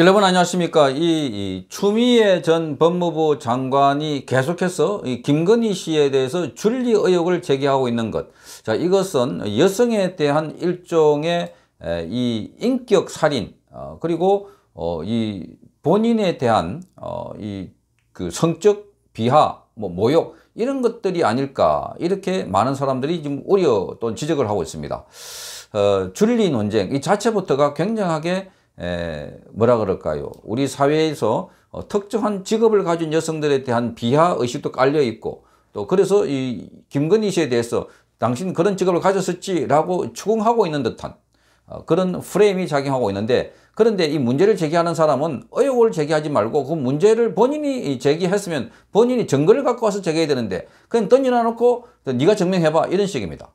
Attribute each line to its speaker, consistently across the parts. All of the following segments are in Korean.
Speaker 1: 여러분 안녕하십니까 이, 이 추미애 전 법무부 장관이 계속해서 이 김건희 씨에 대해서 줄리 의혹을 제기하고 있는 것자 이것은 여성에 대한 일종의 에, 이 인격 살인 어, 그리고 어, 이 본인에 대한 어, 이 그 성적 비하 뭐 모욕 이런 것들이 아닐까 이렇게 많은 사람들이 지금 우려 또 지적을 하고 있습니다. 어, 줄리 논쟁 이 자체부터가 굉장하게 에, 뭐라 그럴까요? 우리 사회에서 어, 특정한 직업을 가진 여성들에 대한 비하 의식도 깔려 있고 또 그래서 이 김건희 씨에 대해서 당신 그런 직업을 가졌었지라고 추궁하고 있는 듯한 어, 그런 프레임이 작용하고 있는데 그런데 이 문제를 제기하는 사람은 의혹을 제기하지 말고 그 문제를 본인이 제기했으면 본인이 증거를 갖고 와서 제기해야 되는데 그냥 던져놔놓고 네가 증명해봐 이런 식입니다.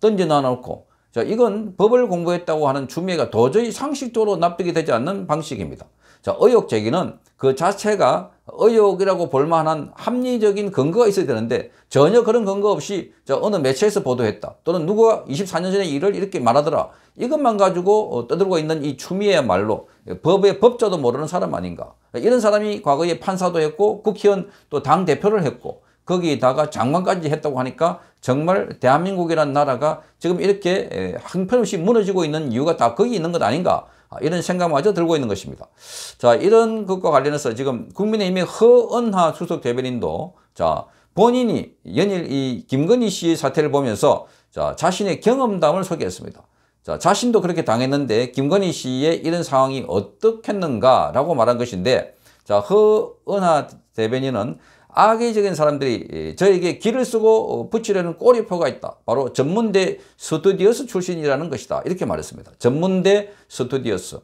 Speaker 1: 던져놔놓고 자, 이건 법을 공부했다고 하는 추미애가 도저히 상식적으로 납득이 되지 않는 방식입니다. 자, 의혹 제기는 그 자체가 의혹이라고 볼 만한 합리적인 근거가 있어야 되는데 전혀 그런 근거 없이 저 어느 매체에서 보도했다 또는 누가 24년 전에 일을 이렇게 말하더라 이것만 가지고 어, 떠들고 있는 이 추미애야말로 법의 법자도 모르는 사람 아닌가 이런 사람이 과거에 판사도 했고 국회의원 또 당 대표를 했고 거기다가 장관까지 했다고 하니까 정말 대한민국이란 나라가 지금 이렇게 한편없이 무너지고 있는 이유가 다 거기 있는 것 아닌가 아, 이런 생각마저 들고 있는 것입니다. 자 이런 것과 관련해서 지금 국민의힘의 허은하 수석 대변인도 자 본인이 연일 이 김건희 씨의 사태를 보면서 자 자신의 경험담을 소개했습니다. 자 자신도 그렇게 당했는데 김건희 씨의 이런 상황이 어떻겠는가라고 말한 것인데 자 허은하 대변인은 악의적인 사람들이 예, 저에게 길을 쓰고 어, 붙이려는 꼬리표가 있다. 바로 전문대 스튜디오스 출신이라는 것이다. 이렇게 말했습니다. 전문대 스튜디오스.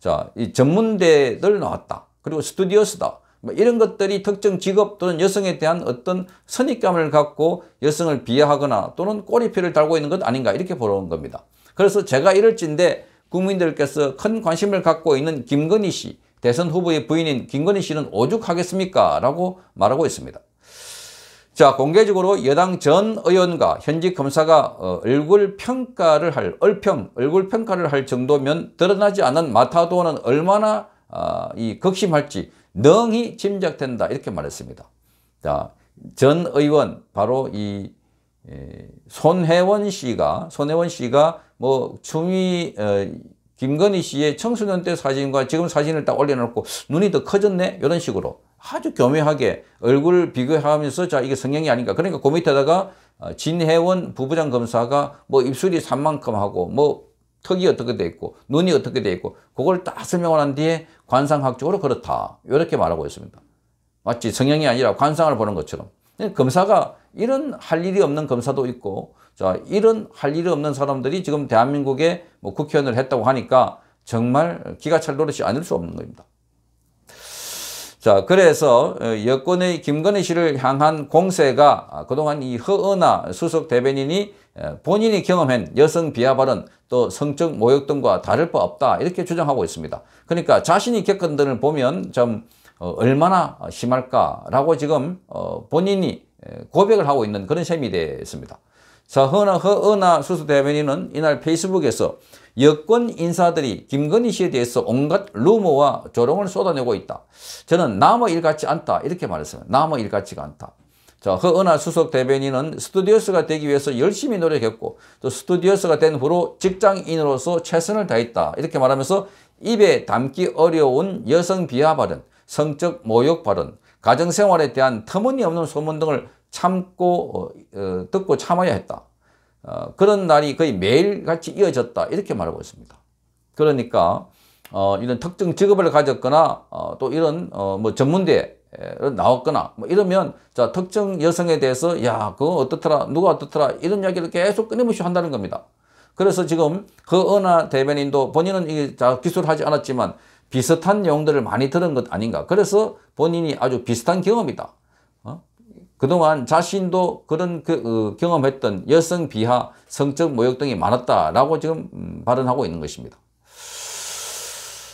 Speaker 1: 자, 이 전문대들 나왔다. 그리고 스튜디오스다. 뭐 이런 것들이 특정 직업 또는 여성에 대한 어떤 선입감을 갖고 여성을 비하하거나 또는 꼬리표를 달고 있는 것 아닌가 이렇게 보는 겁니다. 그래서 제가 이럴진데 국민들께서 큰 관심을 갖고 있는 김건희 씨 대선 후보의 부인인 김건희 씨는 오죽하겠습니까? 라고 말하고 있습니다. 자 공개적으로 여당 전 의원과 현직 검사가 어, 얼굴 평가를 할 얼평 얼굴 평가를 할 정도면 드러나지 않은 마타도는 얼마나 어, 이 극심할지 능히 짐작된다 이렇게 말했습니다. 자전 의원 바로 이 에, 손혜원 씨가 손혜원 씨가 뭐 추미 에, 어, 김건희 씨의 청소년 때 사진과 지금 사진을 딱 올려놓고 눈이 더 커졌네 이런 식으로 아주 교묘하게 얼굴 비교하면서 자 이게 성향이 아닌가 그러니까 그 밑에다가 어, 진해원 부부장 검사가 뭐 입술이 산만큼 하고 뭐 턱이 어떻게 돼 있고 눈이 어떻게 돼 있고 그걸 딱 설명을 한 뒤에 관상학적으로 그렇다 이렇게 말하고 있습니다 마치 성향이 아니라 관상을 보는 것처럼 그러니까 검사가 이런 할 일이 없는 검사도 있고 자, 이런 할 일이 없는 사람들이 지금 대한민국에 뭐 국회의원을 했다고 하니까 정말 기가 찰 노릇이 아닐 수 없는 겁니다. 자, 그래서 어, 여권의 김건희 씨를 향한 공세가 그동안 이 허은아 수석 대변인이 어, 본인이 경험한 여성 비하 발언 또 성적 모욕 등과 다를 바 없다 이렇게 주장하고 있습니다. 그러니까 자신이 겪은 등을 보면 좀 어, 얼마나 심할까라고 지금 본인이 고백을 하고 있는 그런 셈이 됐습니다. 자, 허나, 허나 수석대변인은 이날 페이스북에서 여권 인사들이 김건희 씨에 대해서 온갖 루머와 조롱을 쏟아내고 있다. 저는 남의 일 같지 않다. 이렇게 말했습니다. 남의 일 같지가 않다. 자, 허은하 수석 대변인은 스튜디오스가 되기 위해서 열심히 노력했고 또 스튜디오스가 된 후로 직장인으로서 최선을 다했다. 이렇게 말하면서 입에 담기 어려운 여성 비하 발언, 성적 모욕 발언, 가정생활에 대한 터무니없는 소문 등을 참고 어, 어, 듣고 참아야 했다. 어, 그런 날이 거의 매일같이 이어졌다 이렇게 말하고 있습니다. 그러니까 어, 이런 특정 직업을 가졌거나 어, 또 이런 어, 뭐 전문대 나왔거나 뭐 이러면 자 특정 여성에 대해서 야 그거 어떻더라 누가 어떻더라 이런 이야기를 계속 끊임없이 한다는 겁니다. 그래서 지금 그 은하 대변인도 본인은 이 기술하지 않았지만 비슷한 내용들을 많이 들은 것 아닌가. 그래서 본인이 아주 비슷한 경험이다. 어? 그동안 자신도 그런 그, 어, 경험했던 여성 비하, 성적 모욕 등이 많았다라고 지금 음, 발언하고 있는 것입니다.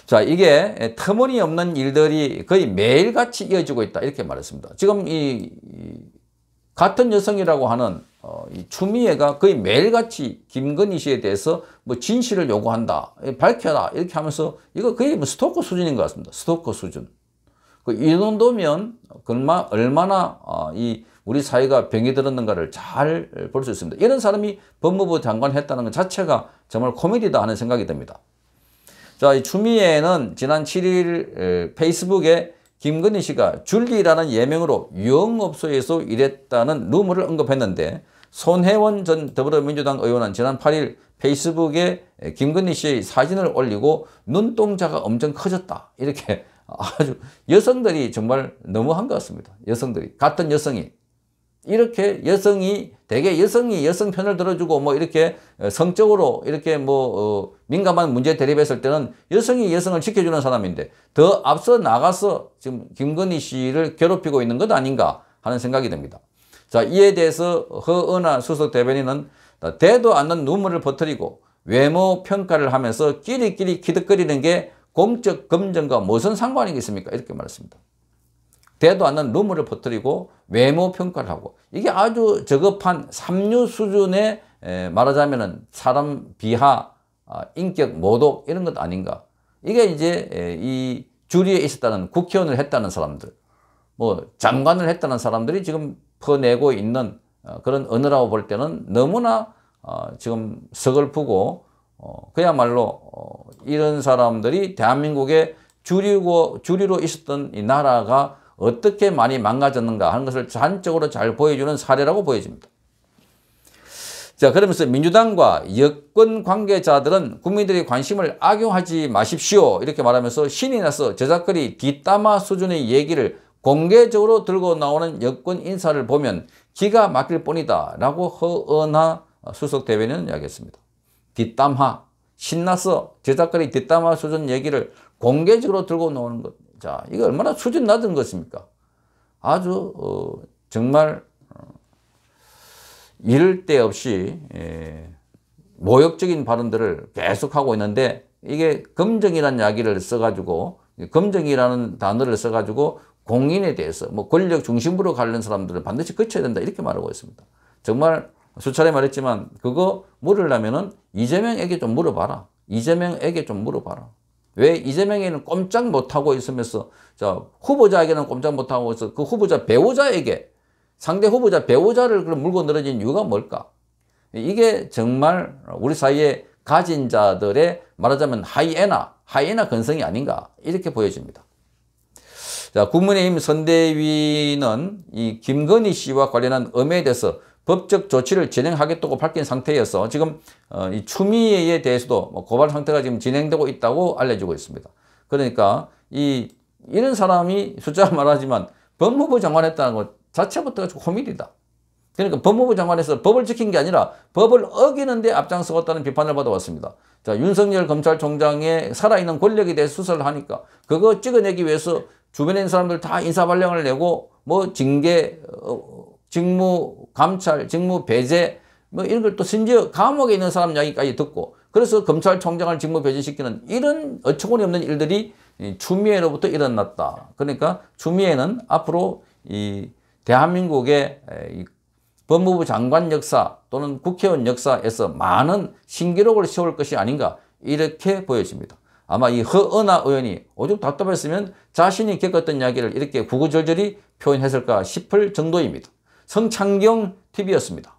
Speaker 1: 자, 이게 터무니없는 일들이 거의 매일같이 이어지고 있다. 이렇게 말했습니다. 지금 이, 같은 여성이라고 하는 어, 이 추미애가 거의 매일같이 김건희 씨에 대해서 뭐 진실을 요구한다, 예, 밝혀라 이렇게 하면서 이거 거의 뭐 스토커 수준인 것 같습니다. 스토커 수준. 그이 정도면 얼마, 얼마나 어, 이 우리 사회가 병이 들었는가를 잘 볼 수 있습니다. 이런 사람이 법무부 장관 했다는 것 자체가 정말 코미디다 하는 생각이 듭니다. 자, 이 추미애는 지난 7일 페이스북에 김건희 씨가 줄리라는 예명으로 영업소에서 일했다는 루머를 언급했는데 손혜원 전 더불어민주당 의원은 지난 8일 페이스북에 김건희 씨의 사진을 올리고 눈동자가 엄청 커졌다. 이렇게 아주 여성들이 정말 너무한 것 같습니다. 여성들이 같은 여성이 이렇게 여성이 대개 여성이 여성 편을 들어주고 뭐 이렇게 성적으로 이렇게 뭐 어, 민감한 문제 대립했을 때는 여성이 여성을 지켜주는 사람인데 더 앞서 나가서 지금 김건희 씨를 괴롭히고 있는 것 아닌가 하는 생각이 듭니다. 자 이에 대해서 허은하 수석 대변인은 대도 않는 눈물을 퍼뜨리고 외모 평가를 하면서 끼리끼리 키득거리는 게 공적 검증과 무슨 상관이겠습니까? 이렇게 말했습니다. 대도 않는 루머를 퍼뜨리고 외모 평가를 하고 이게 아주 저급한 삼류 수준의 말하자면 사람 비하, 아, 인격 모독 이런 것 아닌가. 이게 이제 이 주리에 있었다는 국회의원을 했다는 사람들, 뭐 장관을 했다는 사람들이 지금 퍼내고 있는 어, 그런 언어라고 볼 때는 너무나 어, 지금 서글프고 어, 그야말로 이런 사람들이 대한민국의 주류고 주류로 있었던 이 나라가 어떻게 많이 망가졌는가 하는 것을 전적으로 잘 보여주는 사례라고 보여집니다. 자 그러면서 민주당과 여권 관계자들은 국민들의 관심을 악용하지 마십시오 이렇게 말하면서 신이 나서 제작거리 뒷담화 수준의 얘기를 공개적으로 들고 나오는 여권 인사를 보면 기가 막힐 뿐이다 라고 허은하 수석 대변인은 이야기했습니다. 뒷담화, 신나서 제작거리 뒷담화 수준 얘기를 공개적으로 들고 나오는 것 자, 이거 얼마나 수준 낮은 것입니까? 아주 어, 정말 어, 이를 데 없이 예, 모욕적인 발언들을 계속하고 있는데 이게 검증이라는 이야기를 써가지고 검증이라는 단어를 써가지고 공인에 대해서 뭐 권력 중심으로 가는 사람들은 반드시 거쳐야 된다 이렇게 말하고 있습니다. 정말 수차례 말했지만 그거 물으려면은 이재명에게 좀 물어봐라. 이재명에게 좀 물어봐라. 왜 이재명에는 게 꼼짝 못하고 있으면서 자 후보자에게는 꼼짝 못하고 있어 그 후보자 배우자에게 상대 후보자 배우자를 그럼 물고 늘어진 이유가 뭘까? 이게 정말 우리 사이에 가진 자들의 말하자면 하이에나, 하이에나 근성이 아닌가 이렇게 보여집니다. 자, 국민의힘 선대위는 이 김건희 씨와 관련한 음에 대해서 법적 조치를 진행하겠다고 밝힌 상태여서 지금 어, 이 추미애에 대해서도 뭐 고발 상태가 지금 진행되고 있다고 알려지고 있습니다. 그러니까 이 이런 사람이 숫자 말하지만 법무부 장관했다는 것 자체부터가 좀 호밀이다. 그러니까 법무부 장관에서 법을 지킨 게 아니라 법을 어기는데 앞장서었다는 비판을 받아왔습니다. 자 윤석열 검찰총장의 살아있는 권력에 대해 수사를 하니까 그거 찍어내기 위해서 주변에 있는 사람들 다 인사발령을 내고 뭐 징계, 어, 어 직무 감찰, 직무 배제 뭐 이런 걸 또 심지어 감옥에 있는 사람 이야기까지 듣고 그래서 검찰총장을 직무 배제시키는 이런 어처구니 없는 일들이 추미애로부터 일어났다. 그러니까 추미애는 앞으로 이 대한민국의 이 법무부 장관 역사 또는 국회의원 역사에서 많은 신기록을 세울 것이 아닌가 이렇게 보여집니다. 아마 이 허은하 의원이 오죽 답답했으면 자신이 겪었던 이야기를 이렇게 구구절절히 표현했을까 싶을 정도입니다. 성창경 TV였습니다.